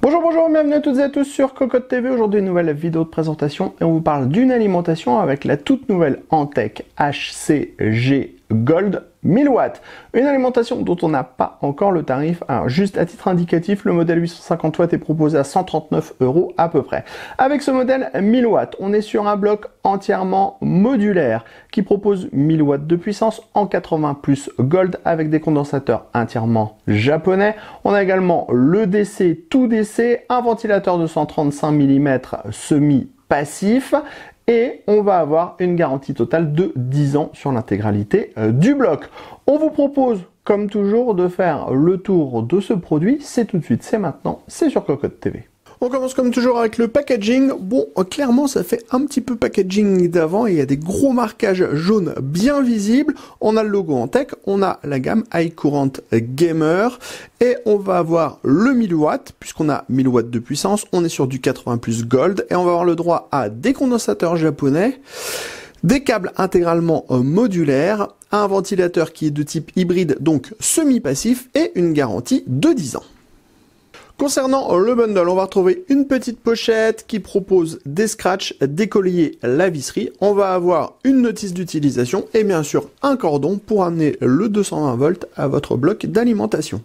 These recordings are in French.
Bonjour, bonjour, bienvenue à toutes et à tous sur Cocotte TV. Aujourd'hui, une nouvelle vidéo de présentation et on vous parle d'une alimentation avec la toute nouvelle Antec HCG Gold 1000 watts. Une alimentation dont on n'a pas encore le tarif. juste à titre indicatif, le modèle 850 watts est proposé à 139 euros à peu près. Avec ce modèle 1000 watts, on est sur un bloc entièrement modulaire qui propose 1000 watts de puissance en 80 plus Gold avec des condensateurs entièrement japonais. On a également le DC, tout DC, un ventilateur de 135 mm semi passif et on va avoir une garantie totale de 10 ans sur l'intégralité euh, du bloc. On vous propose comme toujours de faire le tour de ce produit, c'est tout de suite, c'est maintenant, c'est sur Cocotte TV. On commence comme toujours avec le packaging. Bon, clairement, ça fait un petit peu packaging d'avant. Il y a des gros marquages jaunes bien visibles. On a le logo en tech, on a la gamme High Courant Gamer et on va avoir le 1000 watts puisqu'on a 1000 watts de puissance. On est sur du 80 plus gold et on va avoir le droit à des condensateurs japonais des câbles intégralement euh, modulaires, un ventilateur qui est de type hybride, donc semi-passif, et une garantie de 10 ans. Concernant le bundle, on va retrouver une petite pochette qui propose des scratchs, des colliers, la visserie. On va avoir une notice d'utilisation et bien sûr un cordon pour amener le 220 volts à votre bloc d'alimentation.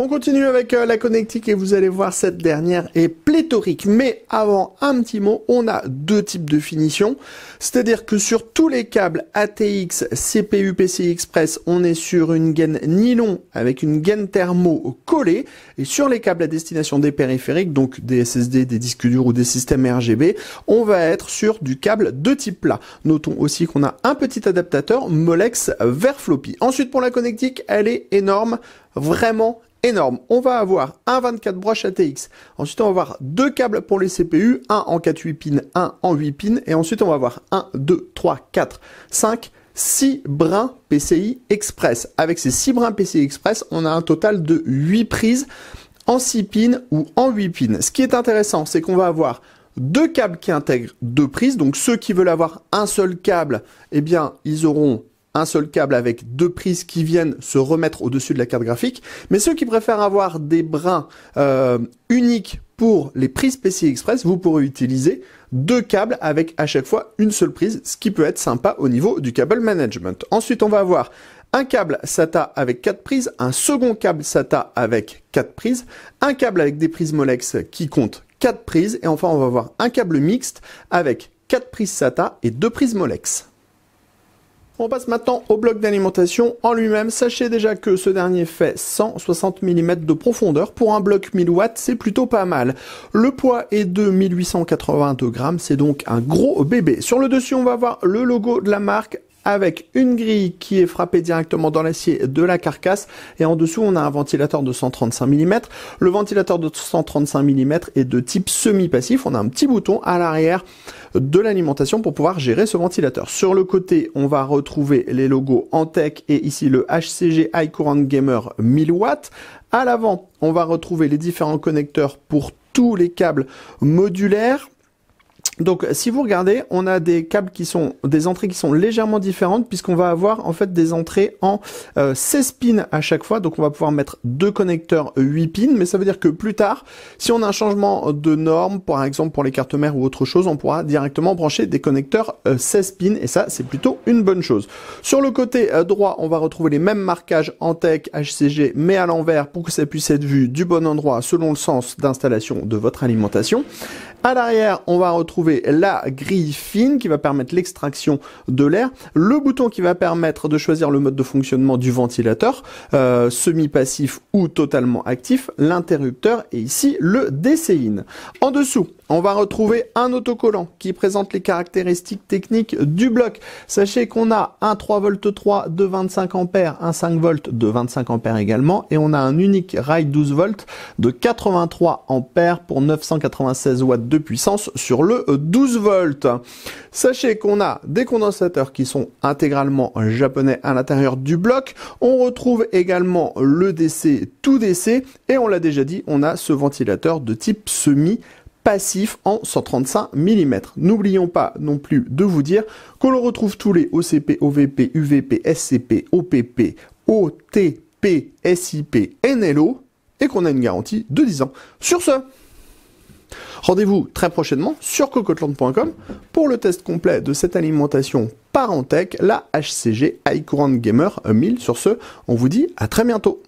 On continue avec euh, la connectique et vous allez voir cette dernière est pléthorique. Mais avant un petit mot, on a deux types de finition. C'est-à-dire que sur tous les câbles ATX, CPU, PCI Express, on est sur une gaine nylon avec une gaine thermo collée. Et sur les câbles à destination des périphériques, donc des SSD, des disques durs ou des systèmes RGB, on va être sur du câble de type plat. Notons aussi qu'on a un petit adaptateur Molex vers floppy. Ensuite pour la connectique, elle est énorme, vraiment énorme. On va avoir un 24 broches ATX. Ensuite, on va avoir deux câbles pour les CPU, un en 4 8 pins, un en 8 pins. Et ensuite, on va avoir 1, 2, 3, 4, 5, 6 brins PCI Express. Avec ces 6 brins PCI Express, on a un total de 8 prises en 6 pins ou en 8 pins. Ce qui est intéressant, c'est qu'on va avoir deux câbles qui intègrent deux prises. Donc ceux qui veulent avoir un seul câble, eh bien, ils auront un seul câble avec deux prises qui viennent se remettre au-dessus de la carte graphique. Mais ceux qui préfèrent avoir des brins euh, uniques pour les prises PCI Express, vous pourrez utiliser deux câbles avec à chaque fois une seule prise, ce qui peut être sympa au niveau du câble management. Ensuite, on va avoir un câble SATA avec quatre prises, un second câble SATA avec quatre prises, un câble avec des prises Molex qui compte quatre prises, et enfin on va avoir un câble mixte avec quatre prises SATA et deux prises Molex. On passe maintenant au bloc d'alimentation en lui-même. Sachez déjà que ce dernier fait 160 mm de profondeur. Pour un bloc 1000 watts, c'est plutôt pas mal. Le poids est de 1882 grammes, c'est donc un gros bébé. Sur le dessus, on va voir le logo de la marque avec une grille qui est frappée directement dans l'acier de la carcasse et en dessous on a un ventilateur de 135 mm. Le ventilateur de 135 mm est de type semi-passif, on a un petit bouton à l'arrière de l'alimentation pour pouvoir gérer ce ventilateur. Sur le côté, on va retrouver les logos Antec et ici le HCG High Current Gamer 1000 w À l'avant, on va retrouver les différents connecteurs pour tous les câbles modulaires. Donc si vous regardez, on a des câbles qui sont des entrées qui sont légèrement différentes puisqu'on va avoir en fait des entrées en 16 euh, pins à chaque fois. Donc on va pouvoir mettre deux connecteurs 8 pins, mais ça veut dire que plus tard, si on a un changement de norme, par exemple pour les cartes mères ou autre chose, on pourra directement brancher des connecteurs 16 euh, pins et ça c'est plutôt une bonne chose. Sur le côté euh, droit, on va retrouver les mêmes marquages en tech HCG mais à l'envers pour que ça puisse être vu du bon endroit selon le sens d'installation de votre alimentation. À l'arrière, on va retrouver la grille fine qui va permettre l'extraction de l'air, le bouton qui va permettre de choisir le mode de fonctionnement du ventilateur, euh, semi-passif ou totalement actif, l'interrupteur et ici le DCIN. En dessous, on va retrouver un autocollant qui présente les caractéristiques techniques du bloc. Sachez qu'on a un 3 v 3 de 25 A, un 5 v de 25 A également, et on a un unique rail 12 v de 83 A pour 996 watts de puissance sur le 12 v Sachez qu'on a des condensateurs qui sont intégralement japonais à l'intérieur du bloc. On retrouve également le DC, tout DC, et on l'a déjà dit, on a ce ventilateur de type semi passif en 135 mm. N'oublions pas non plus de vous dire que l'on retrouve tous les OCP, OVP, UVP, SCP, OPP, OTP, SIP, NLO et qu'on a une garantie de 10 ans. Sur ce, rendez-vous très prochainement sur cocotland.com pour le test complet de cette alimentation Parentech, la HCG High Gamer 1000. Sur ce, on vous dit à très bientôt.